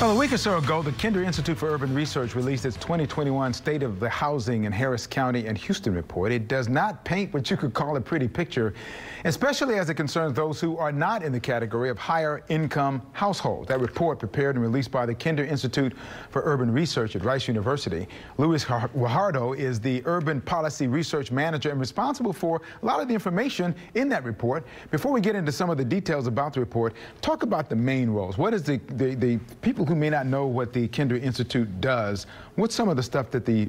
Well, a week or so ago, the Kinder Institute for Urban Research released its 2021 State of the Housing in Harris County and Houston report. It does not paint what you could call a pretty picture, especially as it concerns those who are not in the category of higher income households. That report, prepared and released by the Kinder Institute for Urban Research at Rice University, Luis Guajardo is the urban policy research manager and responsible for a lot of the information in that report. Before we get into some of the details about the report, talk about the main roles. What is the, the, the people who may not know what the Kinder Institute does, what's some of the stuff that the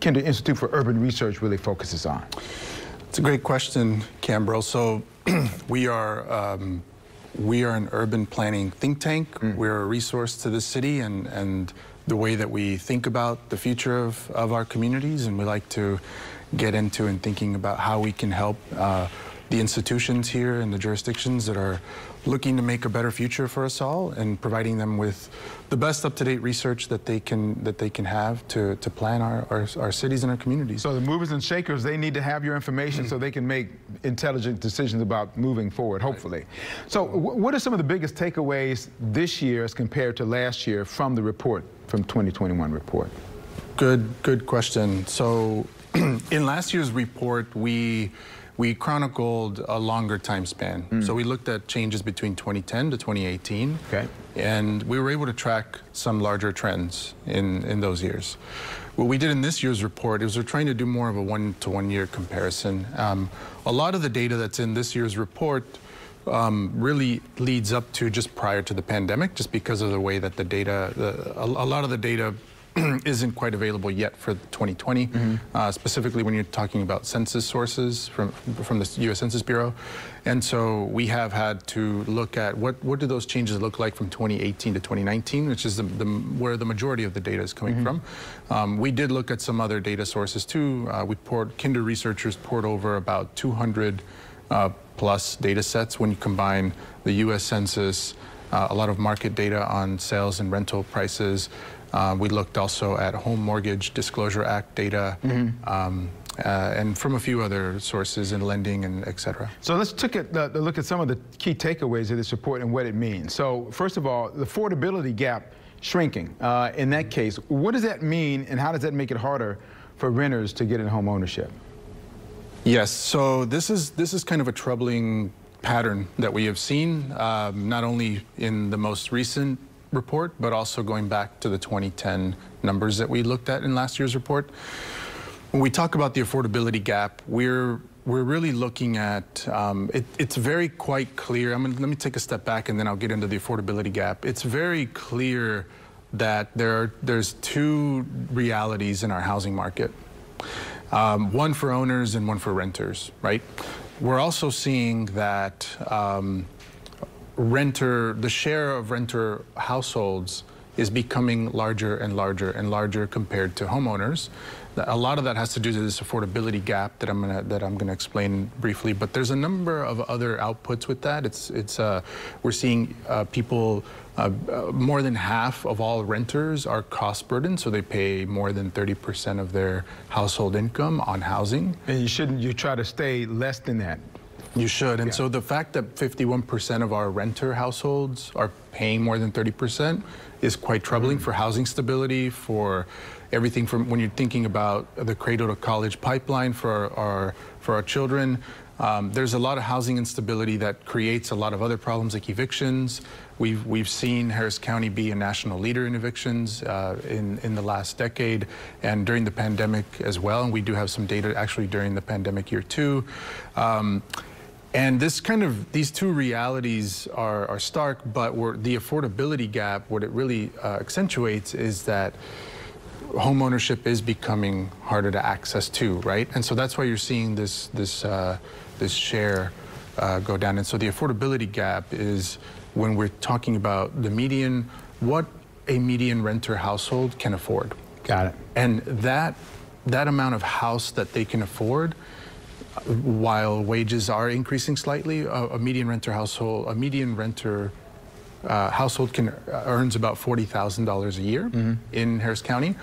Kinder Institute for Urban Research really focuses on? It's a great question, Cambro. So we are um, we are an urban planning think tank. Mm. We're a resource to the city and and the way that we think about the future of, of our communities, and we like to get into and thinking about how we can help uh, the institutions here and the jurisdictions that are looking to make a better future for us all and providing them with the best up-to-date research that they can that they can have to, to plan our, our, our cities and our communities. So the movers and shakers, they need to have your information mm -hmm. so they can make intelligent decisions about moving forward, hopefully. Right. So what are some of the biggest takeaways this year as compared to last year from the report, from 2021 report? Good, good question. So in last year's report, we we chronicled a longer time span. Mm. So we looked at changes between 2010 to 2018. Okay. And we were able to track some larger trends in, in those years. What we did in this year's report is we're trying to do more of a one-to-one year comparison. Um, a lot of the data that's in this year's report um, really leads up to just prior to the pandemic, just because of the way that the data, the, a, a lot of the data isn't quite available yet for 2020, mm -hmm. uh, specifically when you're talking about census sources from, from the U.S. Census Bureau. And so we have had to look at what, what do those changes look like from 2018 to 2019, which is the, the where the majority of the data is coming mm -hmm. from. Um, we did look at some other data sources too. Uh, we poured, Kinder researchers poured over about 200 uh, plus data sets when you combine the U.S. Census, uh, a lot of market data on sales and rental prices, uh, we looked also at Home Mortgage Disclosure Act data. Mm-hmm. Um, uh, and from a few other sources in lending and et cetera. So let's take a, a look at some of the key takeaways of this report and what it means. So first of all, the affordability gap shrinking. Uh, in that case, what does that mean and how does that make it harder for renters to get in home ownership? Yes, so this is, this is kind of a troubling pattern that we have seen, um, not only in the most recent report, but also going back to the 2010 numbers that we looked at in last year's report. When we talk about the affordability gap, we're we're really looking at um, it, it's very quite clear. I mean, let me take a step back and then I'll get into the affordability gap. It's very clear that there are, there's two realities in our housing market, um, one for owners and one for renters. Right. We're also seeing that. Um, renter, the share of renter households is becoming larger and larger and larger compared to homeowners. A lot of that has to do with this affordability gap that I'm gonna that I'm gonna explain briefly. But there's a number of other outputs with that. It's it's uh, we're seeing uh, people. Uh, uh more than half of all renters are cost burdened, so they pay more than 30% of their household income on housing. And you shouldn't, you try to stay less than that. You should. And yeah. so the fact that 51% of our renter households are paying more than 30% is quite troubling mm. for housing stability, for everything from when you're thinking about the cradle to college pipeline for our, for our children. Um, there's a lot of housing instability that creates a lot of other problems like evictions. We've, we've seen Harris County be a national leader in evictions uh, in, in the last decade and during the pandemic as well. And we do have some data actually during the pandemic year too. Um, and this kind of these two realities are, are stark, but the affordability gap, what it really uh, accentuates is that home ownership is becoming harder to access too, right? And so that's why you're seeing this this uh, this share uh, go down. And so the affordability gap is when we're talking about the median, what a median renter household can afford. Got it. And that that amount of house that they can afford while wages are increasing slightly, a, a median renter household, a median renter uh, household can uh, earns about forty thousand dollars a year mm -hmm. in Harris County,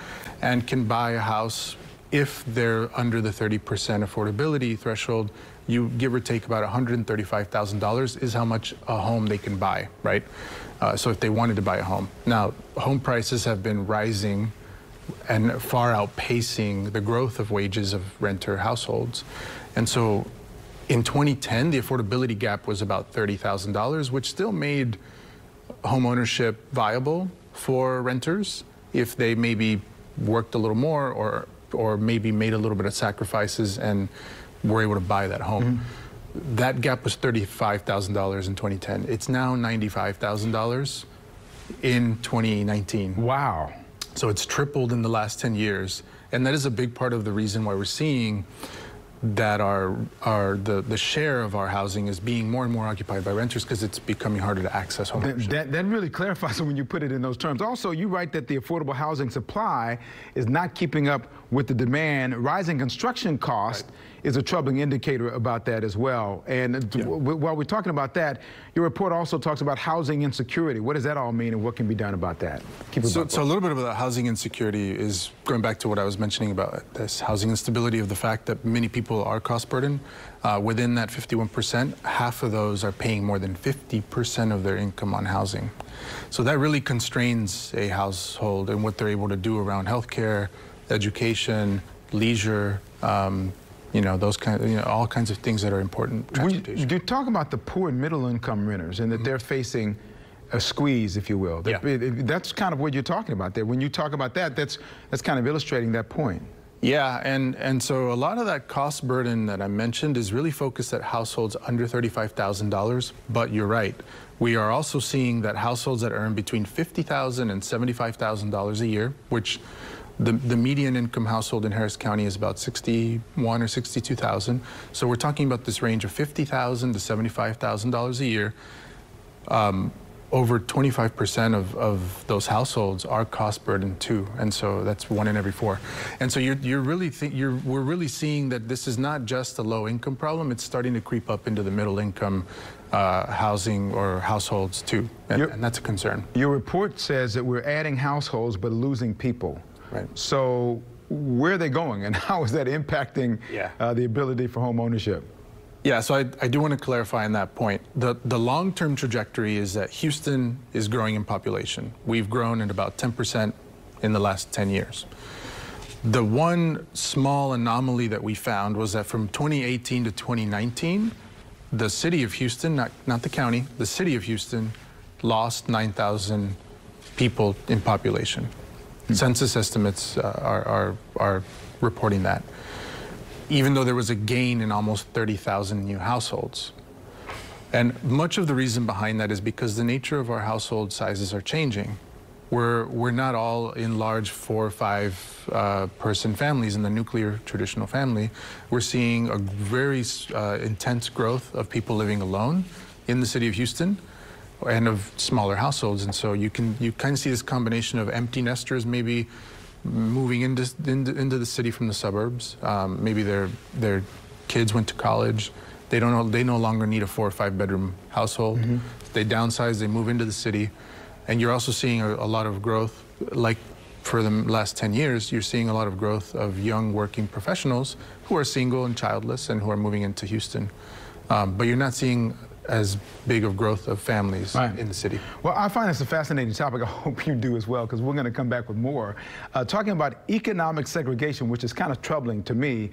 and can buy a house if they're under the thirty percent affordability threshold. You give or take about one hundred and thirty-five thousand dollars is how much a home they can buy, right? Uh, so if they wanted to buy a home, now home prices have been rising and far outpacing the growth of wages of renter households. And so in 2010, the affordability gap was about $30,000, which still made homeownership viable for renters if they maybe worked a little more or, or maybe made a little bit of sacrifices and were able to buy that home. Mm -hmm. That gap was $35,000 in 2010. It's now $95,000 in 2019. Wow. So it's tripled in the last 10 years. And that is a big part of the reason why we're seeing that are are the, the share of our housing is being more and more occupied by renters because it's becoming harder to access home that, that, that, really clarifies when you put it in those terms. Also, you write that the affordable housing supply is not keeping up with the demand. Rising construction cost right. is a troubling indicator about that as well. And yeah. while we're talking about that, your report also talks about housing insecurity. What does that all mean and what can be done about that? so, so a little bit about housing insecurity is going back to what I was mentioning about this housing instability of the fact that many people people are cost burden. Uh, within that 51%, half of those are paying more than 50% of their income on housing. So that really constrains a household and what they're able to do around healthcare, education, leisure, um, you know, those kind of, you know, all kinds of things that are important. Transportation. We, you talk about the poor and middle income renters and that mm -hmm. they're facing a squeeze, if you will. Yeah. That's kind of what you're talking about there. When you talk about that, that's, that's kind of illustrating that point. Yeah, and, and so a lot of that cost burden that I mentioned is really focused at households under $35,000, but you're right. We are also seeing that households that earn between $50,000 and $75,000 a year, which the, the median income household in Harris County is about 61 or 62,000. So we're talking about this range of $50,000 to $75,000 a year. Um, over 25% of, of those households are cost burden too, and so that's one in every four. And so you're, you're really you're, we're really seeing that this is not just a low income problem, it's starting to creep up into the middle income uh, housing or households too, and, your, and that's a concern. Your report says that we're adding households but losing people. Right. So where are they going and how is that impacting yeah. uh, the ability for home ownership? Yeah, so I, I do want to clarify on that point. The, the long-term trajectory is that Houston is growing in population. We've grown at about 10% in the last 10 years. The one small anomaly that we found was that from 2018 to 2019, the city of Houston, not, not the county, the city of Houston lost 9,000 people in population. Mm -hmm. Census estimates uh, are, are, are reporting that even though there was a gain in almost 30,000 new households. And much of the reason behind that is because the nature of our household sizes are changing. We're, we're not all in large four or five uh, person families in the nuclear traditional family. We're seeing a very uh, intense growth of people living alone in the city of Houston and of smaller households. And so you can you kind of see this combination of empty nesters maybe moving into, into, into the city from the suburbs. Um, maybe their, their kids went to college. They, don't know, they no longer need a four or five bedroom household. Mm -hmm. They downsize, they move into the city. And you're also seeing a, a lot of growth, like for the last 10 years, you're seeing a lot of growth of young working professionals who are single and childless and who are moving into Houston. Um, but you're not seeing as big of growth of families right. in the city. Well, I find this a fascinating topic. I hope you do as well, because we're going to come back with more. Uh, talking about economic segregation, which is kind of troubling to me.